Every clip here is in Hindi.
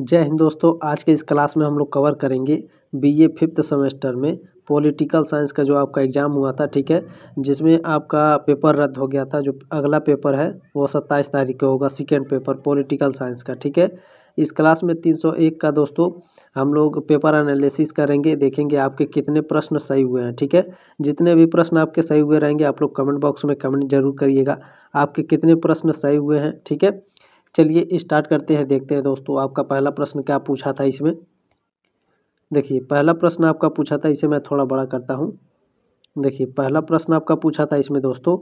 जय हिंद दोस्तों आज के इस क्लास में हम लोग कवर करेंगे बीए फिफ्थ सेमेस्टर में पॉलिटिकल साइंस का जो आपका एग्ज़ाम हुआ था ठीक है जिसमें आपका पेपर रद्द हो गया था जो अगला पेपर है वो सत्ताईस तारीख को होगा सेकेंड पेपर पॉलिटिकल साइंस का ठीक है इस क्लास में 301 का दोस्तों हम लोग पेपर एनालिसिस करेंगे देखेंगे आपके कितने प्रश्न सही हुए हैं ठीक है जितने भी प्रश्न आपके सही हुए रहेंगे आप लोग कमेंट बॉक्स में कमेंट जरूर करिएगा आपके कितने प्रश्न सही हुए हैं ठीक है चलिए स्टार्ट करते हैं देखते हैं दोस्तों आपका पहला प्रश्न क्या पूछा था इसमें देखिए पहला प्रश्न आपका पूछा था इसे मैं थोड़ा बड़ा करता हूँ देखिए पहला प्रश्न आपका पूछा था इसमें दोस्तों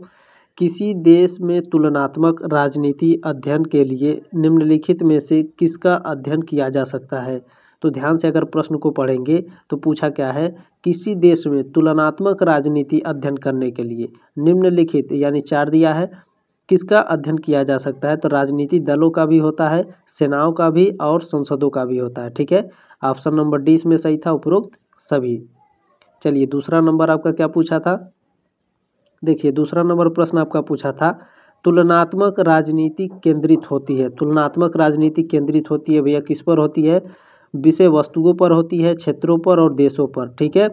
किसी देश में तुलनात्मक राजनीति अध्ययन के लिए निम्नलिखित में से किसका अध्ययन किया जा सकता है तो ध्यान से अगर प्रश्न को पढ़ेंगे तो पूछा क्या है किसी देश में तुलनात्मक राजनीति अध्ययन करने के लिए निम्नलिखित यानी चार दिया है किसका अध्ययन किया जा सकता है तो राजनीति दलों का भी होता है सेनाओं का भी और संसदों का भी होता है ठीक है ऑप्शन नंबर डी इसमें सही था उपरोक्त सभी चलिए दूसरा नंबर आपका क्या पूछा था देखिए दूसरा नंबर प्रश्न आपका पूछा था तुलनात्मक राजनीति केंद्रित होती है तुलनात्मक राजनीति केंद्रित होती है भैया किस पर होती है विषय वस्तुओं पर होती है क्षेत्रों पर और देशों पर ठीक है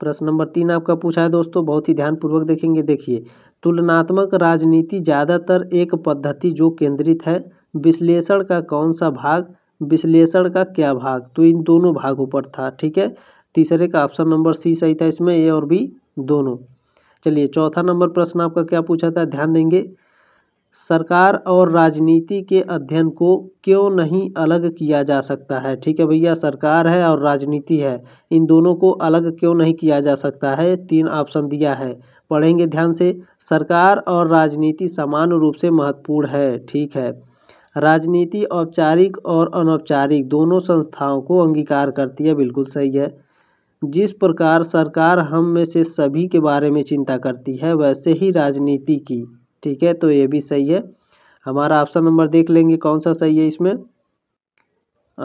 प्रश्न नंबर तीन आपका पूछा है दोस्तों बहुत ही ध्यानपूर्वक देखेंगे देखिए तुलनात्मक राजनीति ज्यादातर एक पद्धति जो केंद्रित है विश्लेषण का कौन सा भाग विश्लेषण का क्या भाग तो इन दोनों भागों पर था ठीक है तीसरे का ऑप्शन नंबर सी सही था इसमें ए और बी दोनों चलिए चौथा नंबर प्रश्न आपका क्या पूछा था ध्यान देंगे सरकार और राजनीति के अध्ययन को क्यों नहीं अलग किया जा सकता है ठीक है भैया सरकार है और राजनीति है इन दोनों को अलग क्यों नहीं किया जा सकता है तीन ऑप्शन दिया है पढ़ेंगे ध्यान से सरकार और राजनीति समान रूप से महत्वपूर्ण है ठीक है राजनीति औपचारिक और अनौपचारिक दोनों संस्थाओं को अंगीकार करती है बिल्कुल सही है जिस प्रकार सरकार हम में से सभी के बारे में चिंता करती है वैसे ही राजनीति की ठीक है तो ये भी सही है हमारा ऑप्शन नंबर देख लेंगे कौन सा सही है इसमें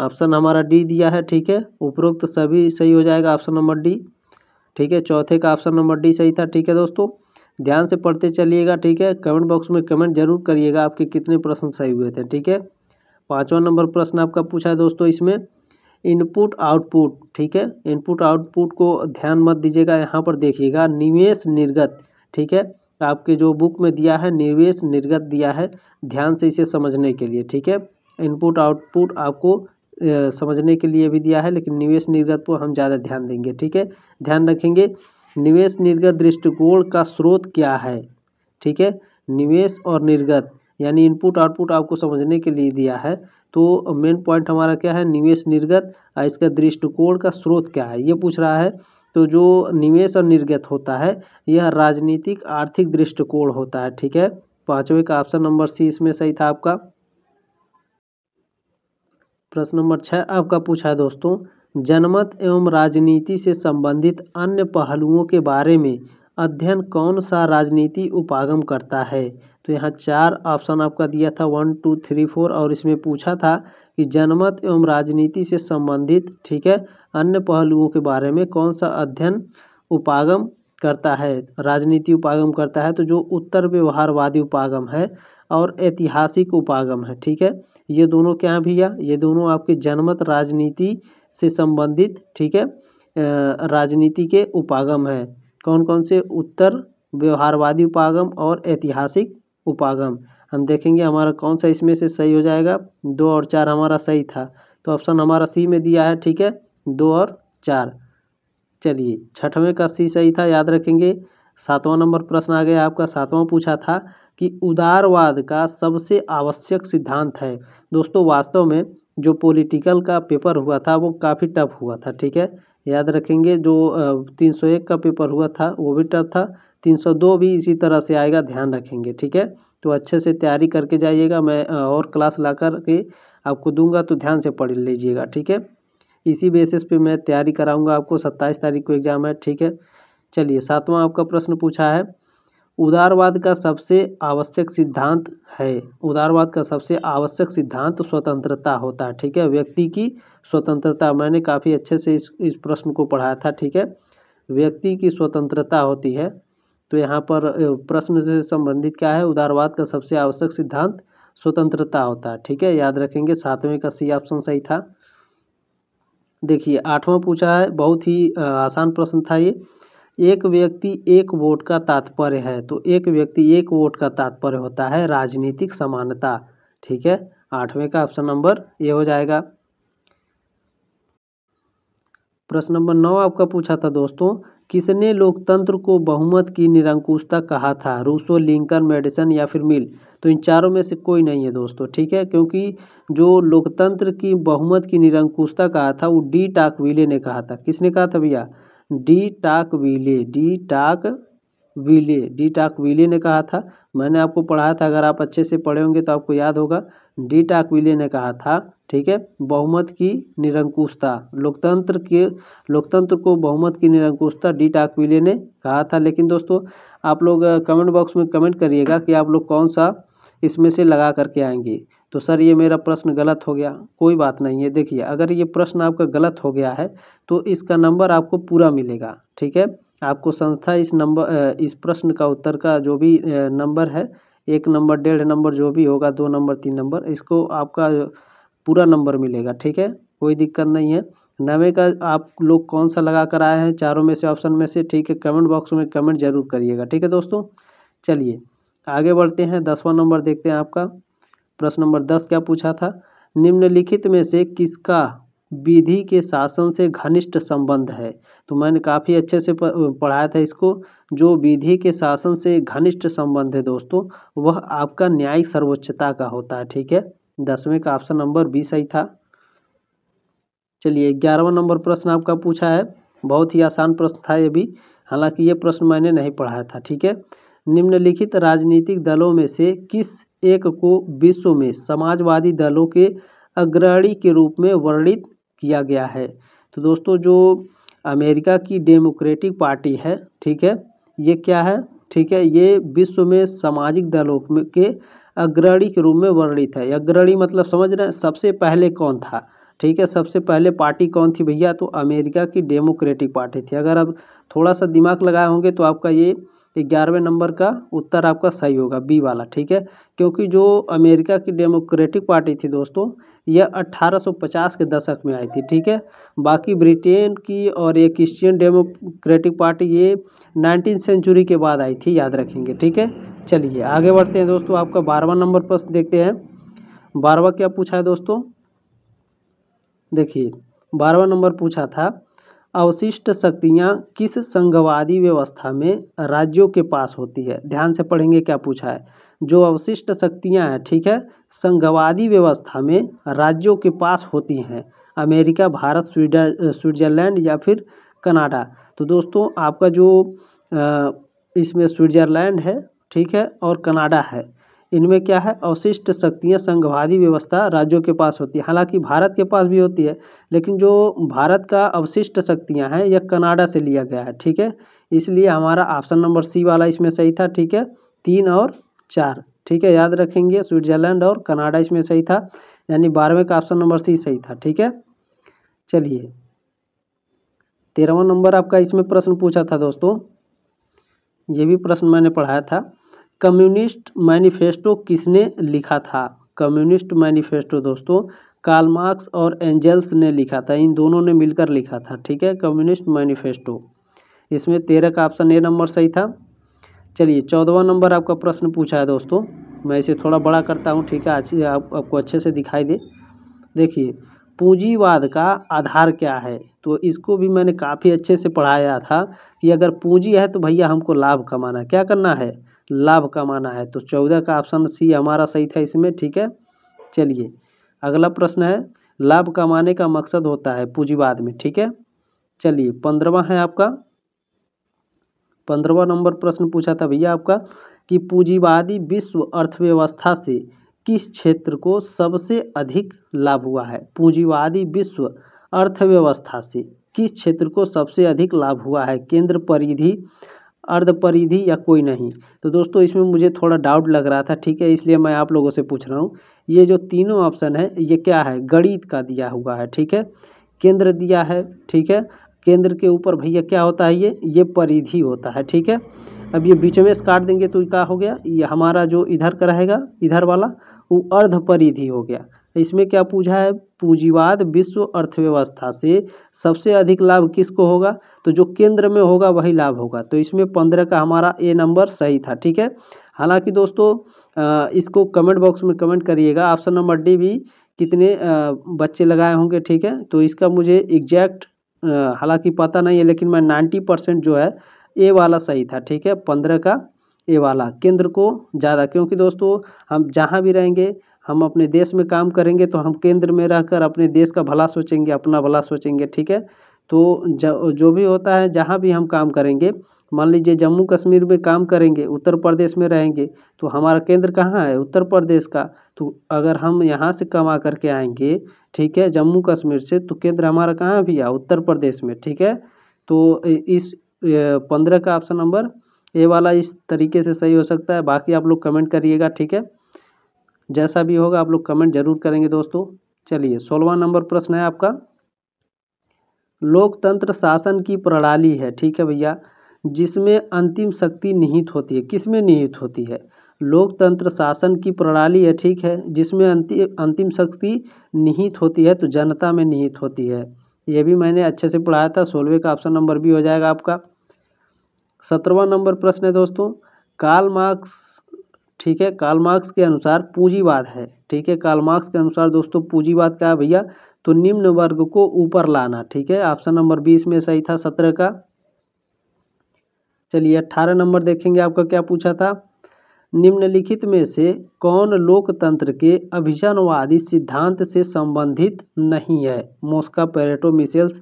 ऑप्शन हमारा डी दिया है ठीक है उपरोक्त सभी सही हो जाएगा ऑप्शन नंबर डी ठीक है चौथे का ऑप्शन नंबर डी सही था ठीक है दोस्तों ध्यान से पढ़ते चलिएगा ठीक है कमेंट बॉक्स में कमेंट जरूर करिएगा आपके कितने प्रश्न सही हुए थे ठीक है पाँचवा नंबर प्रश्न आपका पूछा है दोस्तों इसमें इनपुट आउटपुट ठीक है इनपुट आउटपुट को ध्यान मत दीजिएगा यहाँ पर देखिएगा निवेश निर्गत ठीक है आपके जो बुक में दिया है निवेश निर्गत दिया है ध्यान से इसे समझने के लिए ठीक है इनपुट आउटपुट आपको समझने के लिए भी दिया है लेकिन निवेश निर्गत पर हम ज़्यादा ध्यान देंगे ठीक है ध्यान रखेंगे निवेश निर्गत दृष्टिकोण का स्रोत क्या है ठीक है निवेश और निर्गत यानी इनपुट आउटपुट आपको समझने के लिए दिया है तो मेन पॉइंट हमारा क्या है निवेश निर्गत और इसका दृष्टिकोण का स्रोत क्या है ये पूछ रहा है तो जो निवेश और निर्गत होता है यह राजनीतिक आर्थिक दृष्टिकोण होता है ठीक है पाँचवें का ऑप्शन नंबर सी इसमें सही था आपका प्रश्न नंबर छः आपका पूछा है दोस्तों जनमत एवं राजनीति से संबंधित अन्य पहलुओं के बारे में अध्ययन कौन सा राजनीति उपागम करता है तो यहाँ चार ऑप्शन आपका दिया था वन टू थ्री फोर और इसमें पूछा था कि जनमत एवं राजनीति से संबंधित ठीक है अन्य पहलुओं के बारे में कौन सा अध्ययन उपागम करता है राजनीति उपागम करता है तो जो उत्तर व्यवहारवादी उपागम है और ऐतिहासिक उपागम है ठीक है ये दोनों क्या हैं भैया ये दोनों आपके जनमत राजनीति से संबंधित ठीक है राजनीति के उपागम हैं कौन कौन से उत्तर व्यवहारवादी उपागम और ऐतिहासिक उपागम हम देखेंगे हमारा कौन सा इसमें से सही हो जाएगा दो और चार हमारा सही था तो ऑप्शन हमारा सी में दिया है ठीक है दो और चार चलिए छठवें का सी सही था याद रखेंगे सातवां नंबर प्रश्न आ गया आपका सातवां पूछा था कि उदारवाद का सबसे आवश्यक सिद्धांत है दोस्तों वास्तव में जो पॉलिटिकल का पेपर हुआ था वो काफ़ी टफ हुआ था ठीक है याद रखेंगे जो तीन सौ एक का पेपर हुआ था वो भी टफ था तीन सौ दो भी इसी तरह से आएगा ध्यान रखेंगे ठीक है तो अच्छे से तैयारी करके जाइएगा मैं और क्लास ला कर के आपको दूंगा तो ध्यान से पढ़ लीजिएगा ठीक है इसी बेसिस पे मैं तैयारी कराऊंगा आपको सत्ताईस तारीख को एग्ज़ाम है ठीक है चलिए सातवां आपका प्रश्न पूछा है उदारवाद का सबसे आवश्यक सिद्धांत है उदारवाद का सबसे आवश्यक सिद्धांत स्वतंत्रता होता है ठीक है व्यक्ति की स्वतंत्रता मैंने काफ़ी अच्छे से इस इस प्रश्न को पढ़ाया था ठीक है व्यक्ति की स्वतंत्रता होती है तो यहाँ पर प्रश्न से संबंधित क्या है उदारवाद का सबसे आवश्यक सिद्धांत स्वतंत्रता होता है ठीक है याद रखेंगे सातवें का सी ऑप्शन सही था देखिए आठवां पूछा है बहुत ही आसान प्रश्न था ये एक व्यक्ति एक वोट का तात्पर्य है तो एक व्यक्ति एक वोट का तात्पर्य होता है राजनीतिक समानता ठीक है आठवें का ऑप्शन नंबर ए हो जाएगा प्रश्न नंबर नौ आपका पूछा था दोस्तों किसने लोकतंत्र को बहुमत की निरंकुशता कहा था रूसो लिंकन मेडिसन या फिर मिल तो इन चारों में से कोई नहीं है दोस्तों ठीक है क्योंकि जो लोकतंत्र की बहुमत की निरंकुशता कहा था वो डी टाकविले ने कहा था किसने कहा था भैया de de de Tocqueville ने कहा था मैंने आपको पढ़ाया था अगर आप अच्छे से पढ़े होंगे तो आपको याद होगा डी विले ने कहा था ठीक है बहुमत की निरंकुशता लोकतंत्र के लोकतंत्र को बहुमत की निरंकुशता डी टाकविले ने कहा था लेकिन दोस्तों आप लोग कमेंट बॉक्स में कमेंट करिएगा कि आप लोग कौन सा इसमें से लगा करके आएंगे तो सर ये मेरा प्रश्न गलत हो गया कोई बात नहीं है देखिए अगर ये प्रश्न आपका गलत हो गया है तो इसका नंबर आपको पूरा मिलेगा ठीक है आपको संस्था इस नंबर इस प्रश्न का उत्तर का जो भी नंबर है एक नंबर डेढ़ नंबर जो भी होगा दो नंबर तीन नंबर इसको आपका पूरा नंबर मिलेगा ठीक है कोई दिक्कत नहीं है नवे का आप लोग कौन सा लगा कर आए हैं चारों में से ऑप्शन में से ठीक है कमेंट बॉक्स में कमेंट जरूर करिएगा ठीक है दोस्तों चलिए आगे बढ़ते हैं दसवां नंबर देखते हैं आपका प्रश्न नंबर दस क्या पूछा था निम्नलिखित में से किसका विधि के शासन से घनिष्ठ संबंध है तो मैंने काफ़ी अच्छे से पढ़ाया था इसको जो विधि के शासन से घनिष्ठ संबंध है दोस्तों वह आपका न्यायिक सर्वोच्चता का होता है ठीक है दसवें का ऑप्शन नंबर बी सही था चलिए ग्यारहवा नंबर प्रश्न आपका पूछा है बहुत ही आसान प्रश्न था ये भी हालांकि ये प्रश्न मैंने नहीं पढ़ाया था ठीक है निम्नलिखित राजनीतिक दलों में से किस एक को विश्व में समाजवादी दलों के अग्रणी के रूप में वर्णित किया गया है तो दोस्तों जो अमेरिका की डेमोक्रेटिक पार्टी है ठीक है ये क्या है ठीक है ये विश्व में सामाजिक दलों के अग्रणी के रूप में वर्णित है अग्रणी मतलब समझ रहे हैं सबसे पहले कौन था ठीक है सबसे पहले पार्टी कौन थी भैया तो अमेरिका की डेमोक्रेटिक पार्टी थी अगर आप थोड़ा सा दिमाग लगाए होंगे तो आपका ये ग्यारहवें नंबर का उत्तर आपका सही होगा बी वाला ठीक है क्योंकि जो अमेरिका की डेमोक्रेटिक पार्टी थी दोस्तों यह 1850 के दशक में आई थी ठीक है बाकी ब्रिटेन की और ये क्रिश्चियन डेमोक्रेटिक पार्टी ये नाइनटीन सेंचुरी के बाद आई थी याद रखेंगे ठीक है चलिए आगे बढ़ते हैं दोस्तों आपका बारहवा नंबर प्रश्न देखते हैं बारहवा क्या पूछा है दोस्तों देखिए बारहवा नंबर पूछा था अवशिष्ट शक्तियाँ किस संघवादी व्यवस्था में राज्यों के पास होती है ध्यान से पढ़ेंगे क्या पूछा है जो अवशिष्ट शक्तियाँ हैं ठीक है संघवादी व्यवस्था में राज्यों के पास होती हैं अमेरिका भारत स्वीडन स्विट्जरलैंड या फिर कनाडा तो दोस्तों आपका जो इसमें स्विट्जरलैंड है ठीक है और कनाडा है इनमें क्या है अवशिष्ट शक्तियाँ संघवादी व्यवस्था राज्यों के पास होती है हालाँकि भारत के पास भी होती है लेकिन जो भारत का अवशिष्ट शक्तियाँ हैं यह कनाडा से लिया गया है ठीक है इसलिए हमारा ऑप्शन नंबर सी वाला इसमें सही था ठीक है तीन और चार ठीक है याद रखेंगे स्विट्जरलैंड और कनाडा इसमें सही था यानी बारहवें का ऑप्शन नंबर सी सही था ठीक है चलिए तेरहवा नंबर आपका इसमें प्रश्न पूछा था दोस्तों ये भी प्रश्न मैंने पढ़ाया था कम्युनिस्ट मैनिफेस्टो किसने लिखा था कम्युनिस्ट मैनिफेस्टो दोस्तों कार्ल मार्क्स और एंजल्स ने लिखा था इन दोनों ने मिलकर लिखा था ठीक है कम्युनिस्ट मैनिफेस्टो इसमें तेरह का ऑप्शन ए नंबर सही था चलिए चौदवा नंबर आपका प्रश्न पूछा है दोस्तों मैं इसे थोड़ा बड़ा करता हूँ ठीक है आज आप, आपको अच्छे से दिखाई दे देखिए पूंजीवाद का आधार क्या है तो इसको भी मैंने काफ़ी अच्छे से पढ़ाया था कि अगर पूंजी है तो भैया हमको लाभ कमाना क्या करना है लाभ कमाना है तो चौदह का ऑप्शन सी हमारा सही था इसमें ठीक है चलिए अगला प्रश्न है लाभ कमाने का मकसद होता है पूंजीवाद में ठीक है चलिए पंद्रवा है आपका पंद्रवा नंबर प्रश्न पूछा था भैया आपका कि पूंजीवादी विश्व अर्थव्यवस्था से किस क्षेत्र को सबसे अधिक लाभ हुआ है पूंजीवादी विश्व अर्थव्यवस्था से किस क्षेत्र को सबसे अधिक लाभ हुआ है केंद्र परिधि अर्धपरिधि या कोई नहीं तो दोस्तों इसमें मुझे थोड़ा डाउट लग रहा था ठीक है इसलिए मैं आप लोगों से पूछ रहा हूँ ये जो तीनों ऑप्शन है ये क्या है गणित का दिया हुआ है ठीक है केंद्र दिया है ठीक है केंद्र के ऊपर भैया क्या होता है ये ये परिधि होता है ठीक है अब ये बीच में से काट देंगे तो क्या हो गया ये हमारा जो इधर का रहेगा इधर वाला वो अर्ध परिधि हो गया तो इसमें क्या पूछा है पूंजीवाद विश्व अर्थव्यवस्था से सबसे अधिक लाभ किसको होगा तो जो केंद्र में होगा वही लाभ होगा तो इसमें पंद्रह का हमारा ए नंबर सही था ठीक है हालांकि दोस्तों इसको कमेंट बॉक्स में कमेंट करिएगा ऑप्शन नंबर डी भी कितने बच्चे लगाए होंगे ठीक है तो इसका मुझे एग्जैक्ट हालांकि पता नहीं है लेकिन मैं नाइन्टी परसेंट जो है ए वाला सही था ठीक है पंद्रह का ए वाला केंद्र को ज़्यादा क्योंकि दोस्तों हम जहाँ भी रहेंगे हम अपने देश में काम करेंगे तो हम केंद्र में रहकर अपने देश का भला सोचेंगे अपना भला सोचेंगे ठीक है तो जो भी होता है जहाँ भी हम काम करेंगे मान लीजिए जम्मू कश्मीर में काम करेंगे उत्तर प्रदेश में रहेंगे तो हमारा केंद्र कहाँ है उत्तर प्रदेश का तो अगर हम यहाँ से कमा करके आएंगे ठीक है जम्मू कश्मीर से तो केंद्र हमारा कहाँ भी है उत्तर प्रदेश में ठीक है तो इस पंद्रह का ऑप्शन नंबर ए वाला इस तरीके से सही हो सकता है बाकी आप लोग कमेंट करिएगा ठीक है जैसा भी होगा आप लोग कमेंट जरूर करेंगे दोस्तों चलिए सोलवा नंबर प्रश्न है आपका लोकतंत्र शासन की प्रणाली है ठीक है भैया जिसमें अंतिम शक्ति निहित होती है किसमें निहित होती है लोकतंत्र शासन की प्रणाली है ठीक है जिसमें अंतिम अंतिम शक्ति निहित होती है तो जनता में निहित होती है यह भी मैंने अच्छे से पढ़ाया था सोलवे का ऑप्शन नंबर भी हो जाएगा आपका सत्रवा नंबर प्रश्न है दोस्तों काल मार्क्स ठीक है काल मार्क्स के अनुसार पूंजीवाद है ठीक है काल मार्क्स के अनुसार दोस्तों पूंजीवाद क्या है भैया तो निम्न वर्ग को ऊपर लाना ठीक है ऑप्शन नंबर बीस में सही था सत्रह का चलिए अट्ठारह नंबर देखेंगे आपका क्या पूछा था निम्नलिखित में से कौन लोकतंत्र के अभिजनवादी सिद्धांत से संबंधित नहीं है मोस्का पेरेटो मिसेल्स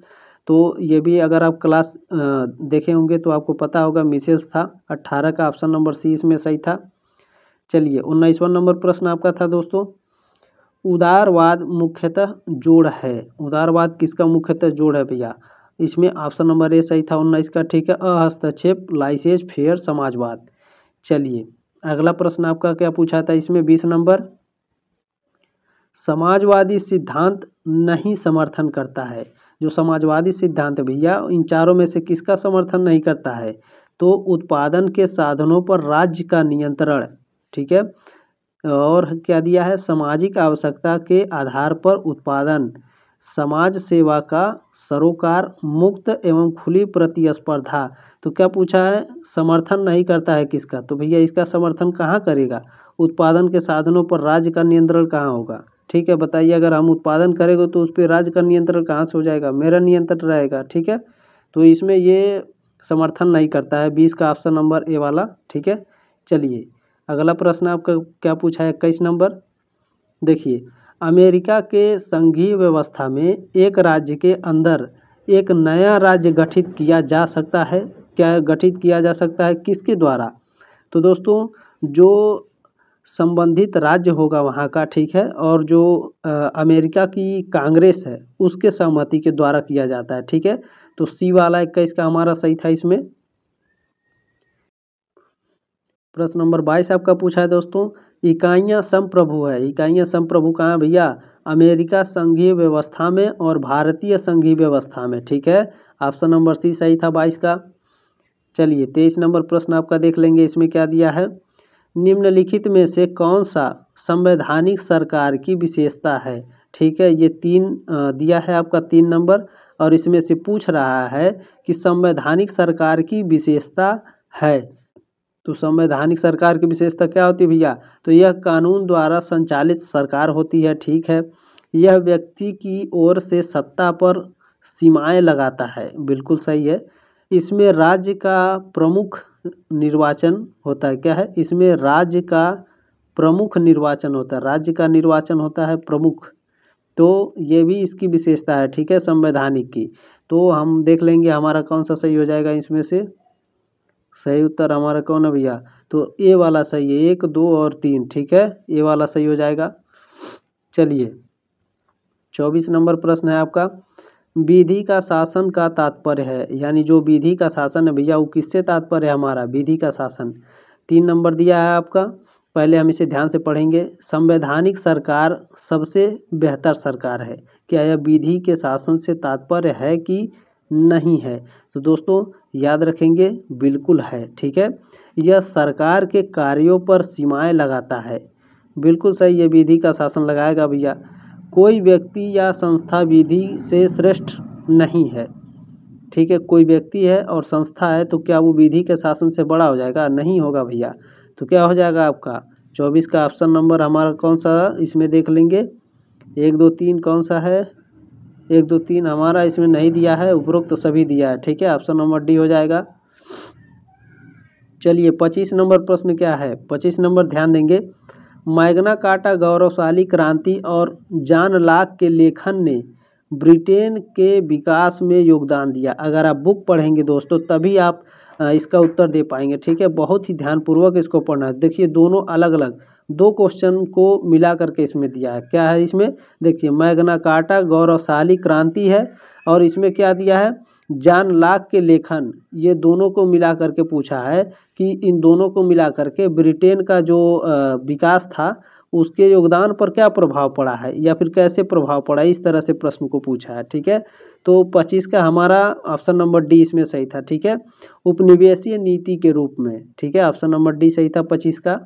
तो ये भी अगर आप क्लास देखे होंगे तो आपको पता होगा मिसेल्स था अट्ठारह का ऑप्शन नंबर सी इसमें सही था चलिए उन्नीसवा नंबर प्रश्न आपका था दोस्तों उदारवाद मुख्यतः जोड़ है उदारवाद किसका मुख्यतः जोड़ है भैया इसमें ऑप्शन नंबर ए सही था उन्नीस का ठीक है अहस्तक्षेप लाइसेंस फेयर समाजवाद चलिए अगला प्रश्न आपका क्या पूछा था इसमें बीस नंबर समाजवादी सिद्धांत नहीं समर्थन करता है जो समाजवादी सिद्धांत भैया इन चारों में से किसका समर्थन नहीं करता है तो उत्पादन के साधनों पर राज्य का नियंत्रण ठीक है और क्या दिया है सामाजिक आवश्यकता के आधार पर उत्पादन समाज सेवा का सरोकार मुक्त एवं खुली प्रतिस्पर्धा तो क्या पूछा है समर्थन नहीं करता है किसका तो भैया इसका समर्थन कहाँ करेगा उत्पादन के साधनों पर राज्य का नियंत्रण कहाँ होगा ठीक है बताइए अगर हम उत्पादन करेंगे तो उस पर राज्य का नियंत्रण कहाँ से हो जाएगा मेरा नियंत्रण रहेगा ठीक है तो इसमें ये समर्थन नहीं करता है बीस का ऑप्शन नंबर ए वाला ठीक है चलिए अगला प्रश्न आपका क्या पूछा है इक्कीस नंबर देखिए अमेरिका के संघीय व्यवस्था में एक राज्य के अंदर एक नया राज्य गठित किया जा सकता है क्या गठित किया जा सकता है किसके द्वारा तो दोस्तों जो संबंधित राज्य होगा वहाँ का ठीक है और जो आ, अमेरिका की कांग्रेस है उसके सहमति के द्वारा किया जाता है ठीक है तो सी वाला इक्कीस का हमारा सही था इसमें प्रश्न नंबर बाईस आपका पूछा है दोस्तों इकाइयाँ संप्रभु है इकाइयाँ संप्रभु कहाँ है भैया अमेरिका संघीय व्यवस्था में और भारतीय संघीय व्यवस्था में ठीक है ऑप्शन नंबर सी सही था बाईस का चलिए तेईस नंबर प्रश्न आपका देख लेंगे इसमें क्या दिया है निम्नलिखित में से कौन सा संवैधानिक सरकार की विशेषता है ठीक है ये तीन दिया है आपका तीन नंबर और इसमें से पूछ रहा है कि संवैधानिक सरकार की विशेषता है तो संवैधानिक सरकार की विशेषता क्या होती है भैया तो यह कानून द्वारा संचालित सरकार होती है ठीक है यह व्यक्ति की ओर से सत्ता पर सीमाएं लगाता है बिल्कुल सही है इसमें राज्य का प्रमुख निर्वाचन होता है क्या है इसमें राज्य का प्रमुख निर्वाचन होता है राज्य का निर्वाचन होता है प्रमुख तो ये भी इसकी विशेषता है ठीक है संवैधानिक की तो हम देख लेंगे हमारा कौन सा सही हो जाएगा इसमें से सही उत्तर हमारा कौन है भैया तो ए वाला सही है एक दो और तीन ठीक है ए वाला सही हो जाएगा चलिए चौबीस नंबर प्रश्न है आपका विधि का शासन का तात्पर्य है यानी जो विधि का शासन है भैया वो किससे तात्पर्य है हमारा विधि का शासन तीन नंबर दिया है आपका पहले हम इसे ध्यान से पढ़ेंगे संवैधानिक सरकार सबसे बेहतर सरकार है क्या यह विधि के शासन से तात्पर्य है कि नहीं है तो दोस्तों याद रखेंगे बिल्कुल है ठीक है यह सरकार के कार्यों पर सीमाएं लगाता है बिल्कुल सही यह विधि का शासन लगाएगा भैया कोई व्यक्ति या संस्था विधि से श्रेष्ठ नहीं है ठीक है कोई व्यक्ति है और संस्था है तो क्या वो विधि के शासन से बड़ा हो जाएगा नहीं होगा भैया तो क्या हो जाएगा आपका चौबीस का ऑप्शन नंबर हमारा कौन सा इसमें देख लेंगे एक दो तीन कौन सा है एक दो तीन हमारा इसमें नहीं दिया है उपरोक्त तो सभी दिया है ठीक है ऑप्शन नंबर डी हो जाएगा चलिए पच्चीस नंबर प्रश्न क्या है पच्चीस नंबर ध्यान देंगे मैगना काटा गौरवशाली क्रांति और जान लाख के लेखन ने ब्रिटेन के विकास में योगदान दिया अगर आप बुक पढ़ेंगे दोस्तों तभी आप इसका उत्तर दे पाएंगे ठीक है बहुत ही ध्यानपूर्वक इसको पढ़ना है देखिए दोनों अलग अलग दो क्वेश्चन को मिला करके इसमें दिया है क्या है इसमें देखिए मैग्ना कार्टा गौरवशाली क्रांति है और इसमें क्या दिया है जान लाख के लेखन ये दोनों को मिला करके पूछा है कि इन दोनों को मिला करके ब्रिटेन का जो विकास था उसके योगदान पर क्या प्रभाव पड़ा है या फिर कैसे प्रभाव पड़ा है इस तरह से प्रश्न को पूछा है ठीक है तो पच्चीस का हमारा ऑप्शन नंबर डी इसमें सही था ठीक है उपनिवेशीय नीति के रूप में ठीक है ऑप्शन नंबर डी सही था पच्चीस का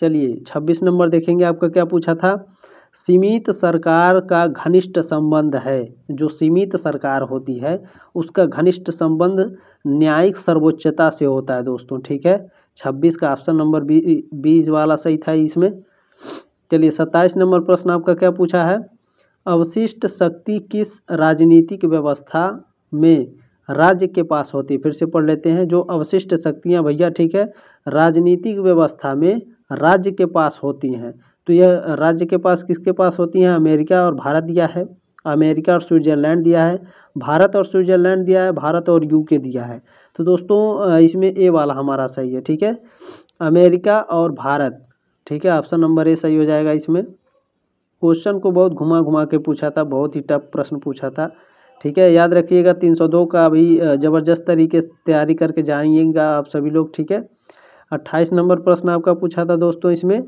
चलिए छब्बीस नंबर देखेंगे आपका क्या पूछा था सीमित सरकार का घनिष्ठ संबंध है जो सीमित सरकार होती है उसका घनिष्ठ संबंध न्यायिक सर्वोच्चता से होता है दोस्तों ठीक है छब्बीस का ऑप्शन नंबर बी बीज वाला सही था इसमें चलिए सत्ताईस नंबर प्रश्न आपका क्या पूछा है अवशिष्ट शक्ति किस राजनीतिक व्यवस्था में राज्य के पास होती है फिर से पढ़ लेते हैं जो अवशिष्ट शक्तियाँ भैया ठीक है राजनीतिक व्यवस्था में राज्य के पास होती हैं तो यह राज्य के पास किसके पास होती हैं अमेरिका और भारत दिया है अमेरिका और स्विट्ज़रलैंड दिया है भारत और स्विट्ज़रलैंड दिया है भारत और यूके दिया है तो दोस्तों इसमें ए वाला हमारा सही है ठीक है अमेरिका और भारत ठीक है ऑप्शन नंबर ए सही हो जाएगा इसमें क्वेश्चन को बहुत घुमा घुमा के पूछा था बहुत ही टफ प्रश्न पूछा था ठीक है याद रखिएगा 302 का अभी ज़बरदस्त तरीके से तैयारी करके जाएंगे आप सभी लोग ठीक है अट्ठाईस नंबर प्रश्न आपका पूछा था दोस्तों इसमें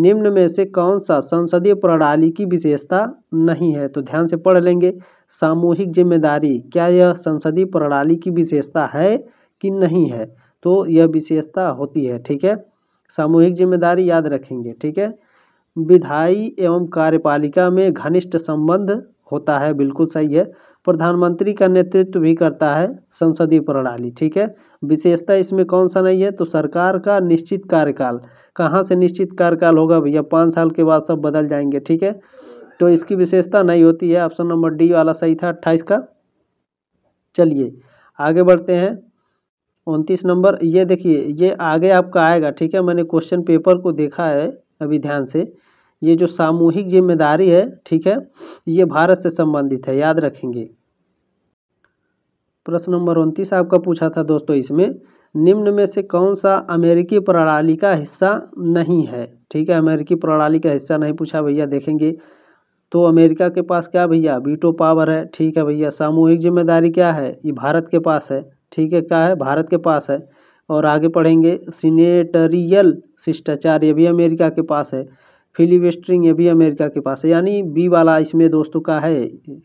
निम्न में से कौन सा संसदीय प्रणाली की विशेषता नहीं है तो ध्यान से पढ़ लेंगे सामूहिक जिम्मेदारी क्या यह संसदीय प्रणाली की विशेषता है कि नहीं है तो यह विशेषता होती है ठीक है सामूहिक जिम्मेदारी याद रखेंगे ठीक है विधायी एवं कार्यपालिका में घनिष्ठ संबंध होता है बिल्कुल सही है प्रधानमंत्री का नेतृत्व भी करता है संसदीय प्रणाली ठीक है विशेषता इसमें कौन सा नहीं है तो सरकार का निश्चित कार्यकाल कहाँ से निश्चित कार्यकाल होगा भैया पाँच साल के बाद सब बदल जाएंगे ठीक है तो इसकी विशेषता नहीं होती है ऑप्शन नंबर डी वाला सही था अट्ठाईस का चलिए आगे बढ़ते हैं उनतीस नंबर ये देखिए ये आगे आपका आएगा ठीक है मैंने क्वेश्चन पेपर को देखा है अभी ध्यान से ये जो सामूहिक जिम्मेदारी है ठीक है ये भारत से संबंधित है याद रखेंगे प्रश्न नंबर उनतीस आपका पूछा था दोस्तों इसमें निम्न में से कौन सा अमेरिकी प्रणाली का हिस्सा नहीं है ठीक है अमेरिकी प्रणाली का हिस्सा नहीं पूछा भैया देखेंगे तो अमेरिका के पास क्या भैया वीटो पावर है ठीक है भैया सामूहिक जिम्मेदारी क्या है ये भारत के पास है ठीक है क्या है भारत के पास है और आगे पढ़ेंगे सीनेटरियल शिष्टाचार ये भी अमेरिका के पास है फिलीवेस्टरिंग ये भी अमेरिका के पास है यानी बी वाला इसमें दोस्तों का है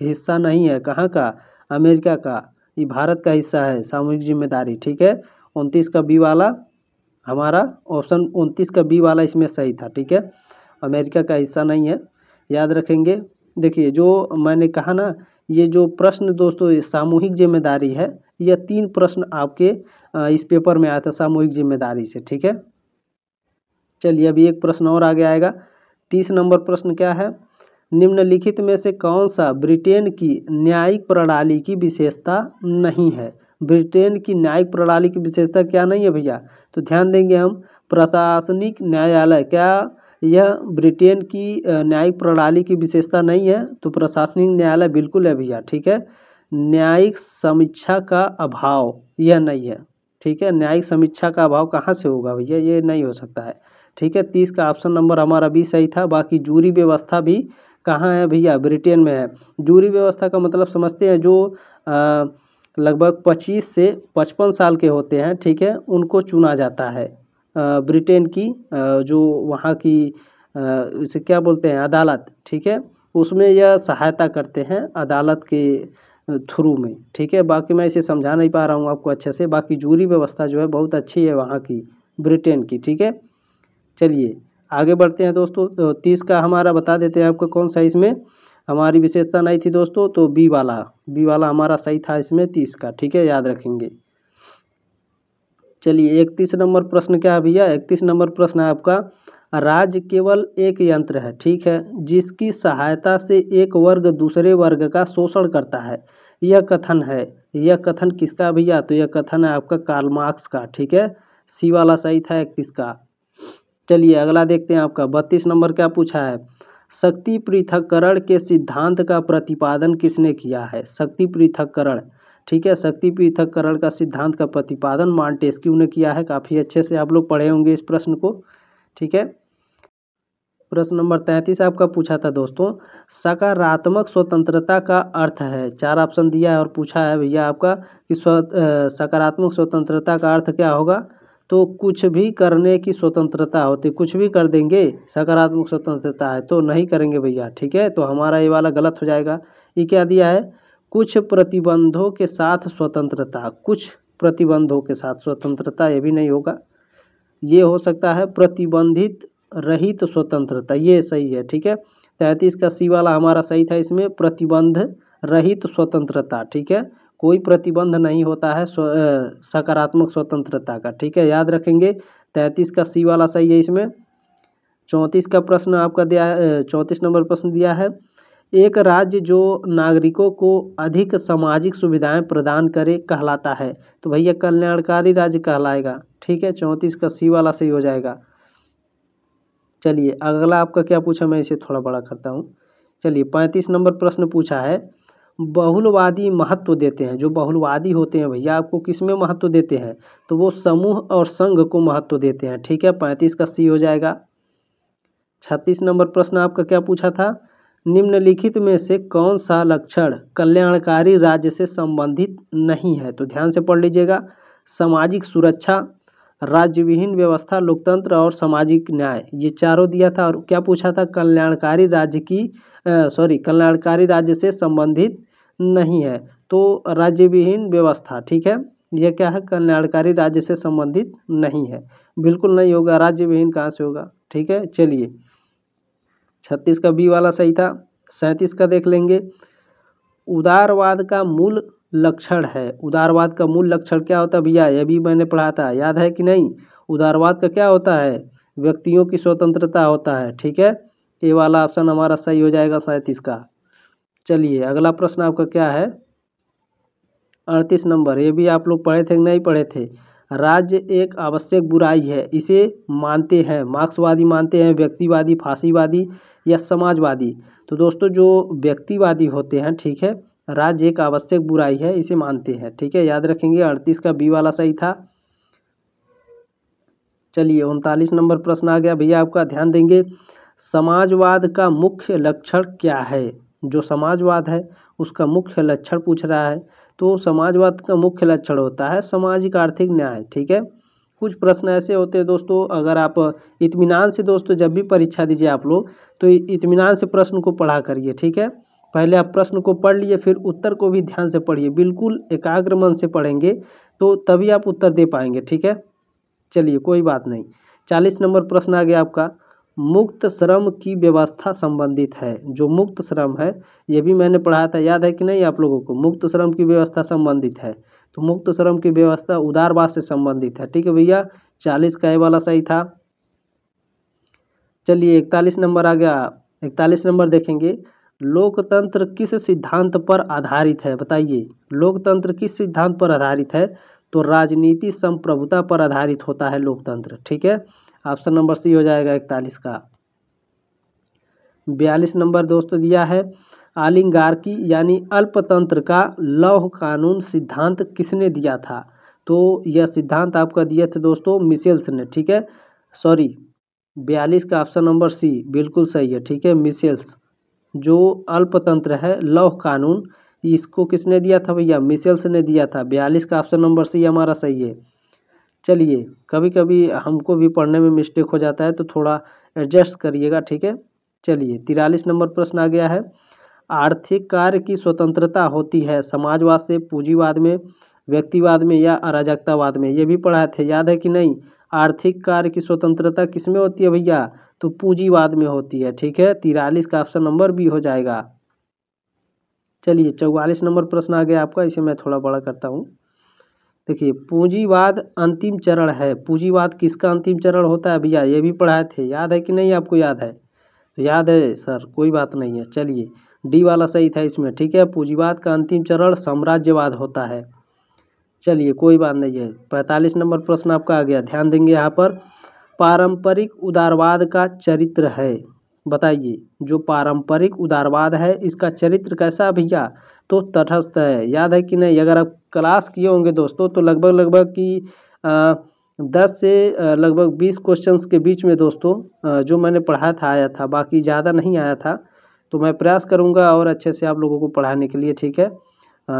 हिस्सा नहीं है कहाँ का अमेरिका का ये भारत का हिस्सा है सामूहिक जिम्मेदारी ठीक है उनतीस का बी वाला हमारा ऑप्शन उनतीस का बी वाला इसमें सही था ठीक है अमेरिका का हिस्सा नहीं है याद रखेंगे देखिए जो मैंने कहा ना ये जो प्रश्न दोस्तों सामूहिक जिम्मेदारी है यह तीन प्रश्न आपके इस पेपर में आया था सामूहिक जिम्मेदारी से ठीक है चलिए अभी एक प्रश्न और आगे आएगा तीस नंबर प्रश्न क्या है निम्नलिखित में से कौन सा ब्रिटेन की न्यायिक प्रणाली की विशेषता नहीं है ब्रिटेन की न्यायिक प्रणाली की विशेषता क्या नहीं है भैया तो ध्यान देंगे हम प्रशासनिक न्यायालय क्या यह ब्रिटेन की न्यायिक प्रणाली की विशेषता नहीं है तो प्रशासनिक न्यायालय बिल्कुल है भैया ठीक है न्यायिक समीक्षा का अभाव यह नहीं है ठीक है न्यायिक समीक्षा का अभाव कहाँ से होगा भैया ये नहीं हो सकता है ठीक है तीस का ऑप्शन नंबर हमारा भी सही था बाकी जूरी व्यवस्था भी कहाँ है भैया ब्रिटेन में है जूरी व्यवस्था का मतलब समझते हैं जो लगभग पच्चीस से पचपन साल के होते हैं ठीक है उनको चुना जाता है ब्रिटेन की जो वहाँ की इसे क्या बोलते हैं अदालत ठीक है उसमें यह सहायता करते हैं अदालत के थ्रू में ठीक है बाकी मैं इसे समझा नहीं पा रहा हूँ आपको अच्छे से बाकी जूरी व्यवस्था जो है बहुत अच्छी है वहाँ की ब्रिटेन की ठीक है चलिए आगे बढ़ते हैं दोस्तों तो तीस का हमारा बता देते हैं आपको कौन सा इसमें हमारी विशेषता नहीं थी दोस्तों तो बी वाला बी वाला हमारा सही था इसमें तीस का ठीक है याद रखेंगे चलिए इकतीस नंबर प्रश्न क्या है भैया इकतीस नंबर प्रश्न है आपका राज्य केवल एक यंत्र है ठीक है जिसकी सहायता से एक वर्ग दूसरे वर्ग का शोषण करता है यह कथन है यह कथन किसका भैया तो यह कथन है आपका कार्ल मार्क्स का ठीक है सी वाला सही था इकतीस का चलिए अगला देखते हैं आपका बत्तीस नंबर क्या पूछा है शक्ति पृथककरण के सिद्धांत का प्रतिपादन किसने किया है शक्ति पृथककरण ठीक है शक्ति पृथककरण का सिद्धांत का प्रतिपादन मॉन्टेस्क्यू ने किया है काफ़ी अच्छे से आप लोग पढ़े होंगे इस प्रश्न को ठीक है प्रश्न नंबर तैंतीस आपका पूछा था दोस्तों सकारात्मक स्वतंत्रता का अर्थ है चार ऑप्शन दिया है और पूछा है भैया आपका कि स्व सकारात्मक स्वतंत्रता का अर्थ क्या होगा तो कुछ भी करने की स्वतंत्रता होती कुछ भी कर देंगे सकारात्मक स्वतंत्रता है तो नहीं करेंगे भैया ठीक है तो हमारा ये वाला गलत हो जाएगा ये क्या दिया है कुछ प्रतिबंधों के साथ स्वतंत्रता कुछ प्रतिबंधों के साथ स्वतंत्रता ये भी नहीं होगा ये हो सकता है प्रतिबंधित रहित तो स्वतंत्रता ये सही है ठीक है तैंतीस का सी वाला हमारा सही था इसमें प्रतिबंध रहित तो स्वतंत्रता ठीक है कोई प्रतिबंध नहीं होता है सकारात्मक स्वतंत्रता का ठीक है याद रखेंगे तैंतीस का सी वाला सही है इसमें चौंतीस का प्रश्न आपका दिया चौंतीस नंबर प्रश्न दिया है एक राज्य जो नागरिकों को अधिक सामाजिक सुविधाएं प्रदान करे कहलाता है तो भैया कल्याणकारी राज्य कहलाएगा ठीक है चौंतीस का सी वाला सही हो जाएगा चलिए अगला आपका क्या पूछा मैं इसे थोड़ा बड़ा करता हूँ चलिए पैंतीस नंबर प्रश्न पूछा है बहुलवादी महत्व देते हैं जो बहुलवादी होते हैं भैया आपको किस में महत्व देते हैं तो वो समूह और संघ को महत्व देते हैं ठीक है पैंतीस का सी हो जाएगा छत्तीस नंबर प्रश्न आपका क्या पूछा था निम्नलिखित में से कौन सा लक्षण कल्याणकारी राज्य से संबंधित नहीं है तो ध्यान से पढ़ लीजिएगा सामाजिक सुरक्षा राज्य विहीन व्यवस्था लोकतंत्र और सामाजिक न्याय ये चारों दिया था और क्या पूछा था कल्याणकारी राज्य की सॉरी कल्याणकारी राज्य से संबंधित नहीं है तो राज्य विहीन व्यवस्था ठीक है यह क्या है कल्याणकारी राज्य से संबंधित नहीं है बिल्कुल नहीं होगा राज्य विहीन कहाँ से होगा ठीक है चलिए छत्तीस का बी वाला सही था सैंतीस का देख लेंगे उदारवाद का मूल लक्षण है उदारवाद का मूल लक्षण क्या होता है भैया यह भी मैंने पढ़ा था याद है कि नहीं उदारवाद का क्या होता है व्यक्तियों की स्वतंत्रता होता है ठीक है ये वाला ऑप्शन हमारा सही हो जाएगा सैंतीस का चलिए अगला प्रश्न आपका क्या है अड़तीस नंबर ये भी आप लोग पढ़े थे नहीं पढ़े थे राज्य एक आवश्यक बुराई है इसे मानते हैं मार्क्सवादी मानते हैं व्यक्तिवादी फांसीवादी या समाजवादी तो दोस्तों जो व्यक्तिवादी होते हैं ठीक है राज्य एक आवश्यक बुराई है इसे मानते हैं ठीक है याद रखेंगे अड़तीस का बी वाला सही था चलिए उनतालीस नंबर प्रश्न आ गया भैया आपका ध्यान देंगे समाजवाद का मुख्य लक्षण क्या है जो समाजवाद है उसका मुख्य लक्षण पूछ रहा है तो समाजवाद का मुख्य लक्षण होता है सामाजिक आर्थिक न्याय ठीक है कुछ प्रश्न ऐसे होते हैं दोस्तों अगर आप इतमान से दोस्तों जब भी परीक्षा दीजिए आप लोग तो इतमान से प्रश्न को पढ़ा करिए ठीक है पहले आप प्रश्न को पढ़ लिए फिर उत्तर को भी ध्यान से पढ़िए बिल्कुल एकाग्र मन से पढ़ेंगे तो तभी आप उत्तर दे पाएंगे ठीक है चलिए कोई बात नहीं चालीस नंबर प्रश्न आ गया आपका मुक्त श्रम की व्यवस्था संबंधित है जो मुक्त श्रम है ये भी मैंने पढ़ाया था याद है कि नहीं आप लोगों को मुक्त श्रम की व्यवस्था संबंधित है तो मुक्त श्रम की व्यवस्था उदारवाद से संबंधित है ठीक है भैया चालीस का ये वाला सही था चलिए इकतालीस नंबर आ गया इकतालीस नंबर देखेंगे लोकतंत्र किस सिद्धांत पर आधारित है बताइए लोकतंत्र किस सिद्धांत पर आधारित है तो राजनीति संप्रभुता पर आधारित होता है लोकतंत्र ठीक है ऑप्शन नंबर सी हो जाएगा इकतालीस का बयालीस नंबर दोस्तों दिया है आलिंगार्की यानी अल्पतंत्र का लौह कानून सिद्धांत किसने दिया था तो यह सिद्धांत आपका दिया था दोस्तों मिसेल्स ने ठीक है सॉरी बयालीस का ऑप्शन नंबर सी बिल्कुल सही है ठीक है मिसेल्स जो अल्पतंत्र है लौह कानून इसको किसने दिया था भैया मिसेल्स ने दिया था बयालीस का ऑप्शन नंबर सी हमारा सही है चलिए कभी कभी हमको भी पढ़ने में मिस्टेक हो जाता है तो थोड़ा एडजस्ट करिएगा ठीक है चलिए तिरालीस नंबर प्रश्न आ गया है आर्थिक कार्य की स्वतंत्रता होती है समाजवाद से पूंजीवाद में व्यक्तिवाद में या अराजकतावाद में ये भी पढ़ाए थे याद है कि नहीं आर्थिक कार्य की स्वतंत्रता किस में होती है भैया तो पूंजीवाद में होती है ठीक है तिरालीस का ऑप्शन नंबर बी हो जाएगा चलिए चौवालीस नंबर प्रश्न आ गया आपका इसे मैं थोड़ा बड़ा करता हूँ देखिए पूंजीवाद अंतिम चरण है पूंजीवाद किसका अंतिम चरण होता है भैया ये भी पढ़ाए थे याद है कि नहीं आपको याद है तो याद है सर कोई बात नहीं है चलिए डी वाला सही था इसमें ठीक है पूंजीवाद का अंतिम चरण साम्राज्यवाद होता है चलिए कोई बात नहीं है पैंतालीस नंबर प्रश्न आपका आ गया ध्यान देंगे यहाँ पर पारंपरिक उदारवाद का चरित्र है बताइए जो पारंपरिक उदारवाद है इसका चरित्र कैसा भैया तो तटस्थ है याद है कि नहीं अगर आप क्लास किए होंगे दोस्तों तो लगभग लगभग कि दस से लगभग बीस क्वेश्चंस के बीच में दोस्तों जो मैंने पढ़ाया था आया था बाकी ज़्यादा नहीं आया था तो मैं प्रयास करूँगा और अच्छे से आप लोगों को पढ़ाने के लिए ठीक है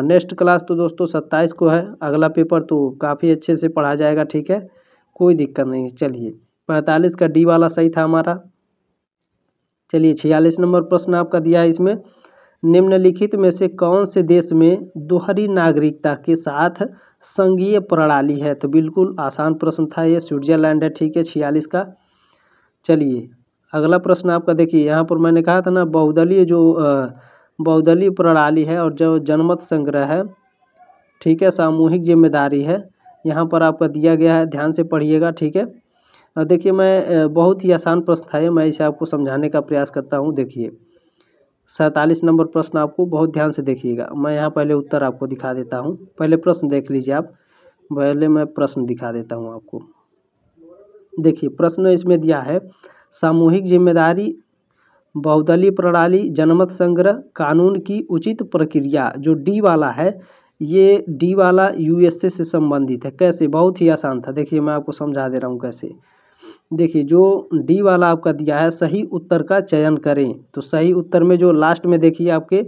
नेक्स्ट क्लास तो दोस्तों सत्ताईस को है अगला पेपर तो काफ़ी अच्छे से पढ़ा जाएगा ठीक है कोई दिक्कत नहीं चलिए पैंतालीस का डी वाला सही था हमारा चलिए छियालीस नंबर प्रश्न आपका दिया है इसमें निम्नलिखित में से कौन से देश में दोहरी नागरिकता के साथ संघीय प्रणाली है तो बिल्कुल आसान प्रश्न था ये स्विट्जरलैंड है ठीक है छियालीस का चलिए अगला प्रश्न आपका देखिए यहाँ पर मैंने कहा था ना बहुदलीय जो बहुदलीय प्रणाली है और जो जनमत संग्रह है ठीक है सामूहिक जिम्मेदारी है यहाँ पर आपका दिया गया है ध्यान से पढ़िएगा ठीक है देखिए मैं बहुत ही आसान प्रश्न था मैं इसे आपको समझाने का प्रयास करता हूँ देखिए सैंतालीस नंबर प्रश्न आपको बहुत ध्यान से देखिएगा मैं यहाँ पहले उत्तर आपको दिखा देता हूँ पहले प्रश्न देख लीजिए आप पहले मैं प्रश्न दिखा देता हूँ आपको देखिए प्रश्न इसमें दिया है सामूहिक जिम्मेदारी बहुदलीय प्रणाली जनमत संग्रह कानून की उचित प्रक्रिया जो डी वाला है ये डी वाला यूएसए से संबंधित है कैसे बहुत ही आसान था देखिए मैं आपको समझा दे रहा हूँ कैसे देखिए जो डी वाला आपका दिया है सही उत्तर का चयन करें तो सही उत्तर में जो लास्ट में देखिए आपके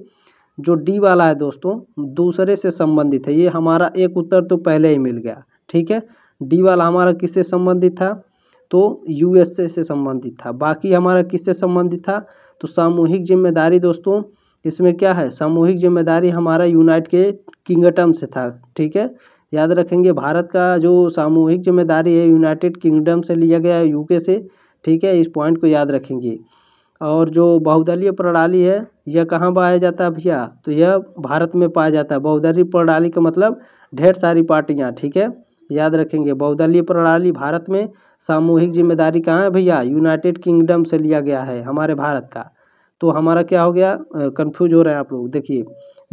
जो डी वाला है दोस्तों दूसरे से संबंधित है ये हमारा एक उत्तर तो पहले ही मिल गया ठीक है डी वाला हमारा किससे संबंधित था तो यूएसए से संबंधित था बाकी हमारा किससे संबंधित था तो सामूहिक जिम्मेदारी दोस्तों इसमें क्या है सामूहिक जिम्मेदारी हमारा यूनाइट के किंगडम से था ठीक है याद रखेंगे भारत का जो सामूहिक जिम्मेदारी है यूनाइटेड किंगडम से लिया गया है यूके से ठीक है इस पॉइंट को याद रखेंगे और जो बहुदलीय प्रणाली है यह कहाँ पाया जाता है भैया तो यह भारत में पाया जाता है बहुदलीय प्रणाली का मतलब ढेर सारी पार्टियाँ ठीक है याद रखेंगे बहुदलीय प्रणाली भारत में सामूहिक जिम्मेदारी कहाँ है भैया यूनाइटेड किंगडम से लिया गया है हमारे भारत का तो हमारा क्या हो गया कंफ्यूज हो रहे हैं आप लोग देखिए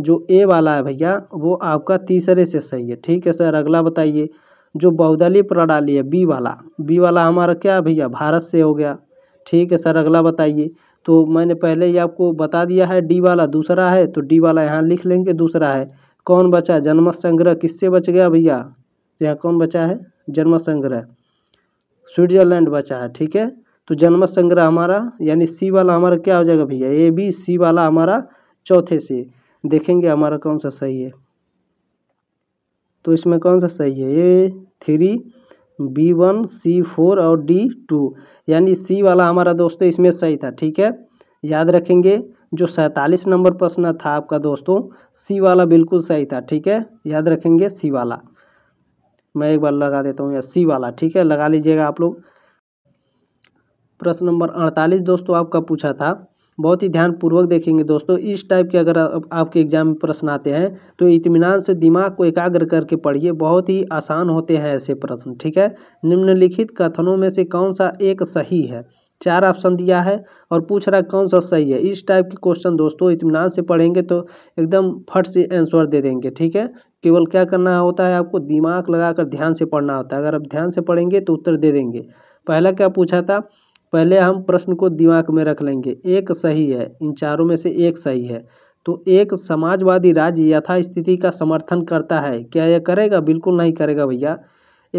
जो ए वाला है भैया वो आपका तीसरे से सही है ठीक है सर अगला बताइए जो बहुदलीय प्रणाली है बी वाला बी वाला हमारा क्या है भैया भारत से हो गया ठीक है सर अगला बताइए तो मैंने पहले ही आपको बता दिया है डी वाला दूसरा है तो डी वाला यहाँ लिख लेंगे दूसरा है कौन बचा जन्म संग्रह किससे बच गया भैया यहाँ कौन बचा है जन्म संग्रह स्विट्जरलैंड बचा है ठीक है तो जन्म संग्रह हमारा यानी सी वाला हमारा क्या हो जाएगा भैया ए बी सी वाला हमारा चौथे से देखेंगे हमारा कौन सा सही है तो इसमें कौन सा सही है ये three B one C four और डी टू यानी सी वाला हमारा दोस्तों इसमें सही था ठीक है याद रखेंगे जो सैंतालीस नंबर प्रश्न था आपका दोस्तों सी वाला बिल्कुल सही था ठीक है याद रखेंगे सी वाला मैं एक बार लगा देता हूँ या सी वाला ठीक है लगा लीजिएगा आप लोग प्रश्न नंबर अड़तालीस दोस्तों आपका पूछा था बहुत ही ध्यानपूर्वक देखेंगे दोस्तों इस टाइप के अगर आपके एग्जाम में प्रश्न आते हैं तो इतमान से दिमाग को एकाग्र करके पढ़िए बहुत ही आसान होते हैं ऐसे प्रश्न ठीक है निम्नलिखित कथनों में से कौन सा एक सही है चार ऑप्शन दिया है और पूछ रहा है कौन सा सही है इस टाइप के क्वेश्चन दोस्तों इतमान से पढ़ेंगे तो एकदम फट से आंसर दे देंगे ठीक है केवल क्या करना होता है आपको दिमाग लगाकर ध्यान से पढ़ना होता है अगर आप ध्यान से पढ़ेंगे तो उत्तर दे देंगे पहला क्या पूछा था पहले हम प्रश्न को दिमाग में रख लेंगे एक सही है इन चारों में से एक सही है तो एक समाजवादी राज्य यथास्थिति का समर्थन करता है क्या यह करेगा बिल्कुल नहीं करेगा भैया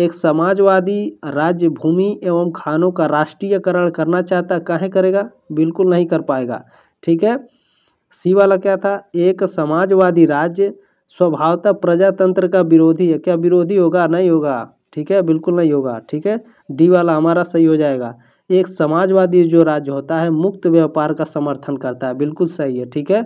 एक समाजवादी राज्य भूमि एवं खानों का राष्ट्रीयकरण करना चाहता कहे करेगा बिल्कुल नहीं कर पाएगा ठीक है सी वाला क्या था एक समाजवादी राज्य स्वभावता प्रजातंत्र का विरोधी है क्या विरोधी होगा नहीं होगा ठीक है बिल्कुल नहीं होगा ठीक है डी वाला हमारा सही हो जाएगा एक समाजवादी जो राज्य होता है मुक्त व्यापार का समर्थन करता है बिल्कुल सही है ठीक है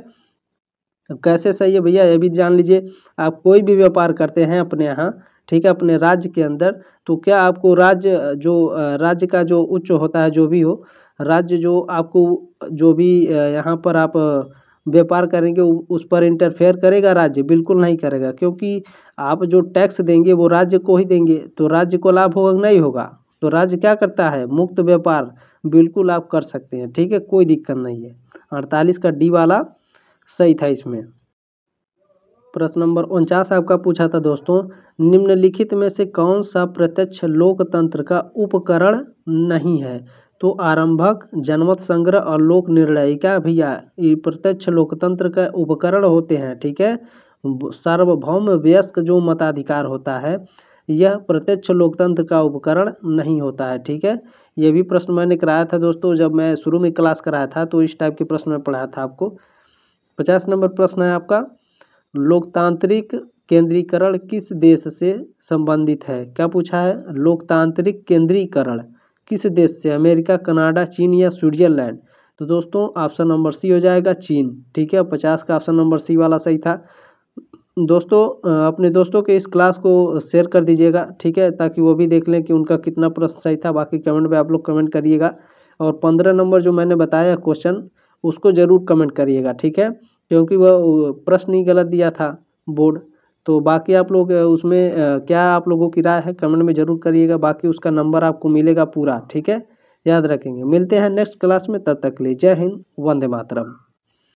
कैसे सही है भैया ये भी जान लीजिए आप कोई भी व्यापार करते हैं अपने यहाँ ठीक है अपने राज्य के अंदर तो क्या आपको राज्य जो राज्य का जो उच्च होता है जो भी हो राज्य जो आपको जो भी यहाँ पर आप व्यापार करेंगे उस पर इंटरफेयर करेगा राज्य बिल्कुल नहीं करेगा क्योंकि आप जो टैक्स देंगे वो राज्य को ही देंगे तो राज्य को लाभ होगा नहीं होगा तो राज्य क्या करता है मुक्त व्यापार बिल्कुल आप कर सकते हैं ठीक है कोई दिक्कत नहीं है अड़तालीस का डी वाला सही था इसमें प्रश्न नंबर उनचास आपका पूछा था दोस्तों निम्नलिखित में से कौन सा प्रत्यक्ष लोकतंत्र का उपकरण नहीं है तो आरंभक जनमत संग्रह और लोक निर्णयिका भी ये प्रत्यक्ष लोकतंत्र का उपकरण होते हैं ठीक है सार्वभौम व्यस्क जो मताधिकार होता है यह प्रत्यक्ष लोकतंत्र का उपकरण नहीं होता है ठीक है यह भी प्रश्न मैंने कराया था दोस्तों जब मैं शुरू में क्लास कराया था तो इस टाइप के प्रश्न में पढ़ाया था आपको पचास नंबर प्रश्न है आपका लोकतांत्रिक केंद्रीकरण किस देश से संबंधित है क्या पूछा है लोकतांत्रिक केंद्रीकरण किस देश से अमेरिका कनाडा चीन या स्विट्जरलैंड तो दोस्तों ऑप्शन नंबर सी हो जाएगा चीन ठीक है पचास का ऑप्शन नंबर सी वाला सही था दोस्तों अपने दोस्तों के इस क्लास को शेयर कर दीजिएगा ठीक है ताकि वो भी देख लें कि उनका कितना प्रश्न सही था बाकी कमेंट में आप लोग कमेंट करिएगा और पंद्रह नंबर जो मैंने बताया क्वेश्चन उसको ज़रूर कमेंट करिएगा ठीक है क्योंकि वह प्रश्न ही गलत दिया था बोर्ड तो बाकी आप लोग उसमें क्या आप लोगों की राय है कमेंट में ज़रूर करिएगा बाकी उसका नंबर आपको मिलेगा पूरा ठीक है याद रखेंगे मिलते हैं नेक्स्ट क्लास में तब तक ले जय हिंद वंदे मातरम